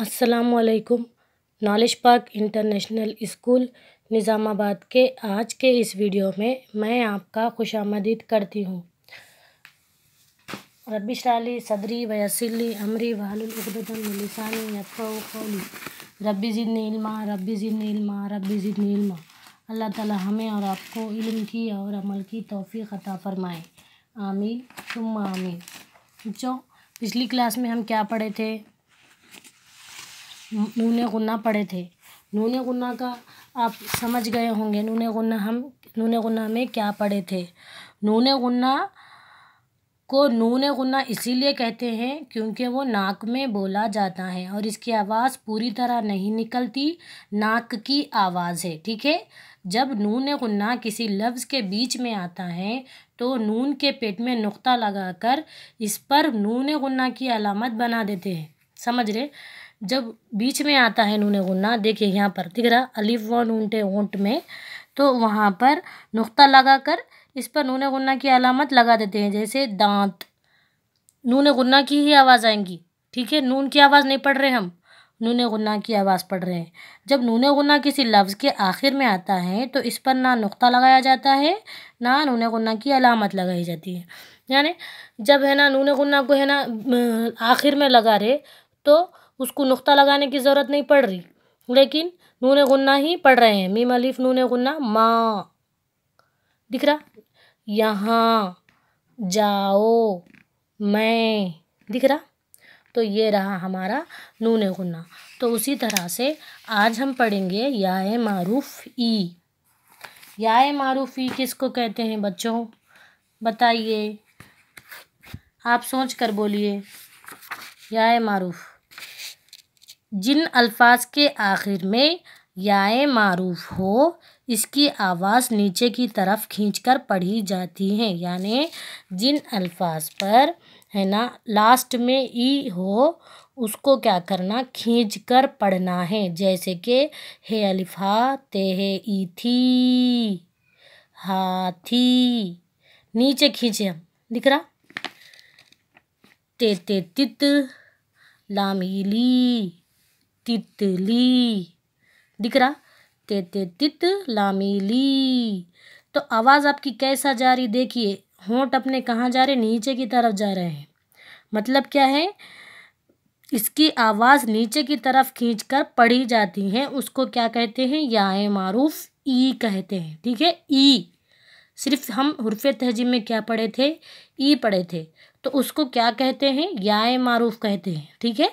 असलकुम knowledge park international school Nizamabad के आज के इस वीडियो में मैं आपका खुश आमदीद करती हूँ रबी शाली सदरी वयसिली अमरी वालदमिलसानी यफ़ली रबी ज़िद नीलमा रबी ज़िद नीलमा रबी ज़िद नीलमा अल्लाह ताला हमें और आपको इल्म की और अमल की तोफ़ी ख़ता फ़रमाए आमीन तुम आमीन जो पिछली क्लास में हम क्या पढ़े थे नूने गुना पढ़े थे नूने गुना का आप समझ गए होंगे नूने गुना हम नूने गुना में क्या पढ़े थे नूने गुना को नूने गुना इसीलिए कहते हैं क्योंकि वो नाक में बोला जाता है और इसकी आवाज़ पूरी तरह नहीं निकलती नाक की आवाज़ है ठीक है जब नून गुन्ना किसी लफ्ज़ के बीच में आता है तो नून के पेट में नुक्ता लगाकर इस पर नून गुन्ना की अलामत बना देते हैं समझ रहे जब बीच में आता है नून गुन्ना देखिए यहाँ पर दिख रहा अलिफ व नूनटे ऊँट में तो वहाँ पर नुक्ता लगा कर इस पर नून गुन्ना की अलामत लगा देते हैं जैसे दांत नून गुन्ना की ही आवाज़ आएंगी ठीक है नून की आवाज़ नहीं पढ़ रहे हम नून गुन्ना की आवाज़ पढ़ रहे हैं जब नून गुन्ना किसी लफ्ज़ के आखिर में आता है तो इस पर ना नुक्ता लगाया जाता है ना नून गुन्ना की अलामत लगाई जाती है यानी जब है ना नून गुन्ना को है ना आखिर में लगा रहे तो उसको नुक्ता लगाने की ज़रूरत नहीं पड़ रही लेकिन नून गुन्ना ही पढ़ रहे हैं मीम अलीफ नून गुन्ना माँ दिख रहा यहाँ जाओ मैं दिख रहा तो ये रहा हमारा नून गुन्ना तो उसी तरह से आज हम पढ़ेंगे याए मारूफ ई याए मारूफ ई किसको कहते हैं बच्चों बताइए आप सोच कर बोलिए याए मारूफ जिन अल्फाज के आखिर में याए मारूफ हो इसकी आवाज़ नीचे की तरफ खींचकर पढ़ी जाती है यानी जिन अल्फाज पर है ना लास्ट में ई हो उसको क्या करना खींच कर पढ़ना है जैसे कि हे अल्फा ते है ई थी हाथी नीचे खींचे हम दिख रहा ते ते तित लामीली तितली दिख रहा ते ते तित लामीली तो आवाज़ आपकी कैसा जा रही देखिए होंठ अपने कहाँ जा रहे नीचे की तरफ जा रहे हैं मतलब क्या है इसकी आवाज़ नीचे की तरफ खींचकर पढ़ी जाती है उसको क्या कहते हैं याए मारूफ ई कहते हैं ठीक है ई सिर्फ हम हरफ तहजीब में क्या पढ़े थे ई पढ़े थे तो उसको क्या कहते हैं याए मारूफ कहते हैं ठीक है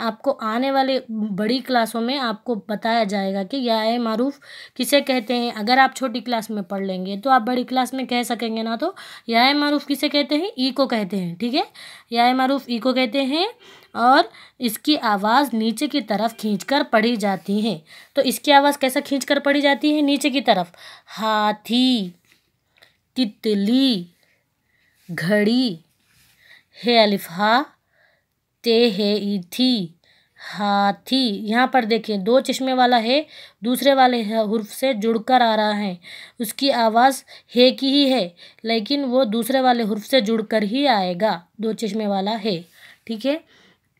आपको आने वाले बड़ी क्लासों में आपको बताया जाएगा कि या मारूफ किसे कहते हैं अगर आप छोटी क्लास में पढ़ लेंगे तो आप बड़ी क्लास में कह सकेंगे ना तो या मारूफ किसे कहते हैं ई को कहते हैं ठीक है या मारूफ ई को कहते हैं और इसकी आवाज़ नीचे की तरफ खींचकर पढ़ी जाती है तो इसकी आवाज़ कैसा कर पढ़ी जाती है नीचे की तरफ हाथी तितली घड़ी हे अलिफा ते है थी हाथी यहाँ पर देखें दो चश्मे वाला है दूसरे वाले हर्फ से जुड़कर आ रहा है उसकी आवाज़ है की ही है लेकिन वो दूसरे वाले हर्फ से जुड़कर ही आएगा दो चश्मे वाला है ठीक है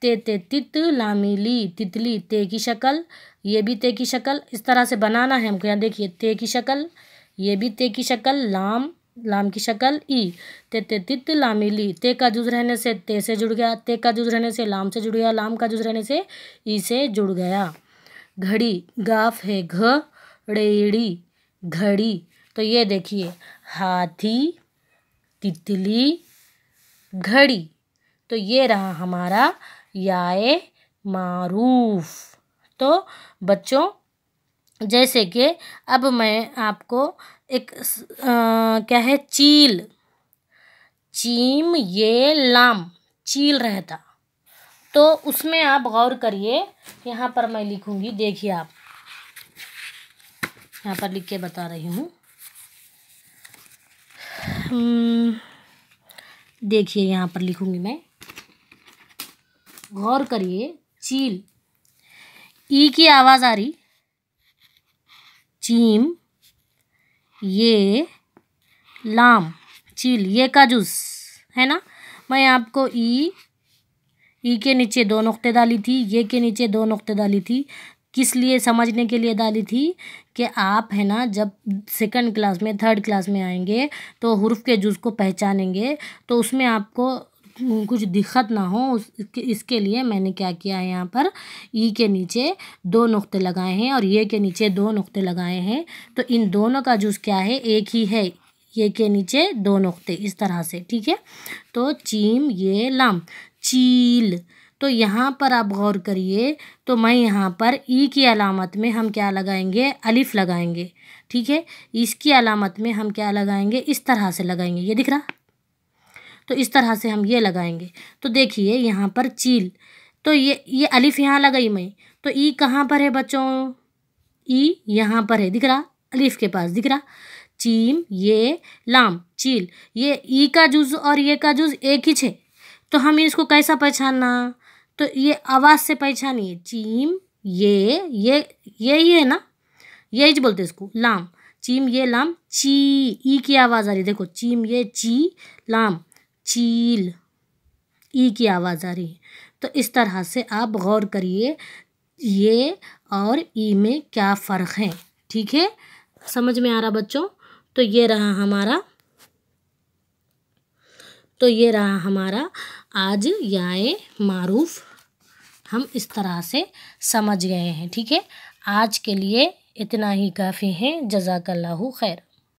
ते ते तित लामीली तितली ते की शक्ल ये भी ते की शक्ल इस तरह से बनाना है हमको यहाँ देखिए ते की शक्ल ये भी ते की शक्ल लाम लाम की शक्ल ई ते ते तित लामी ली ते का जुज रहने से ते से जुड़ गया ते का जुज रहने से लाम से जुड़ गया लाम का जुज रहने से ई से जुड़ गया घड़ी गाफ है घ रेड़ी घड़ी तो ये देखिए हाथी तितली घड़ी तो ये रहा हमारा याए मारूफ तो बच्चों जैसे कि अब मैं आपको एक क्या है चील चीम ये लाम चील रहता तो उसमें आप गौर करिए यहाँ पर मैं लिखूँगी देखिए आप यहाँ पर लिख के बता रही हूँ हम्म, देखिए यहाँ पर लिखूँगी मैं गौर करिए चील ई की आवाज़ आ रही चीम ये लाम चील ये का जूस है ना मैं आपको ई e, ई e के नीचे दो नुक़े डाली थी ये के नीचे दो नुक़े डाली थी किस लिए समझने के लिए डाली थी कि आप है ना जब सेकंड क्लास में थर्ड क्लास में आएंगे तो हुरूफ के जूस को पहचानेंगे तो उसमें आपको कुछ दिक्कत ना हो उस इसके लिए मैंने क्या किया है यहाँ पर ई के नीचे दो नुक्ते लगाए हैं और ये के नीचे दो नुक्ते लगाए हैं तो इन दोनों का जूस क्या है एक ही है ये के नीचे दो नुक्ते इस तरह से ठीक है तो चीम ये लम चील तो यहाँ पर आप गौर करिए तो मैं यहाँ पर ई की अलामत में हम क्या लगाएंगे अलिफ़ लगाएंगे ठीक है इसकी अलामत में हम क्या लगाएंगे इस तरह से लगाएंगे ये दिख रहा तो इस तरह से हम ये लगाएंगे तो देखिए यहाँ पर चील तो ये ये अलिफ यहाँ लगाई मैं तो ई कहाँ पर है बच्चों ई यहाँ पर है दिख रहा अलिफ के पास दिख रहा चीम ये लाम चील ये ई का जुज और ये का जुज एक ही छे तो हमें इसको कैसा पहचानना तो ये आवाज़ से पहचानिए चीम ये ये ये ही है ना यही बोलते इसको लाम चीम ये लाम ची ई की आवाज़ आ रही देखो चीम ये ची लाम चील ई की आवाज़ आ रही है तो इस तरह से आप गौर करिए ये और ई में क्या फ़र्क है ठीक है समझ में आ रहा बच्चों तो ये रहा हमारा तो ये रहा हमारा आज याए मारूफ हम इस तरह से समझ गए हैं ठीक है आज के लिए इतना ही काफ़ी है जजाकल्लाहु खैर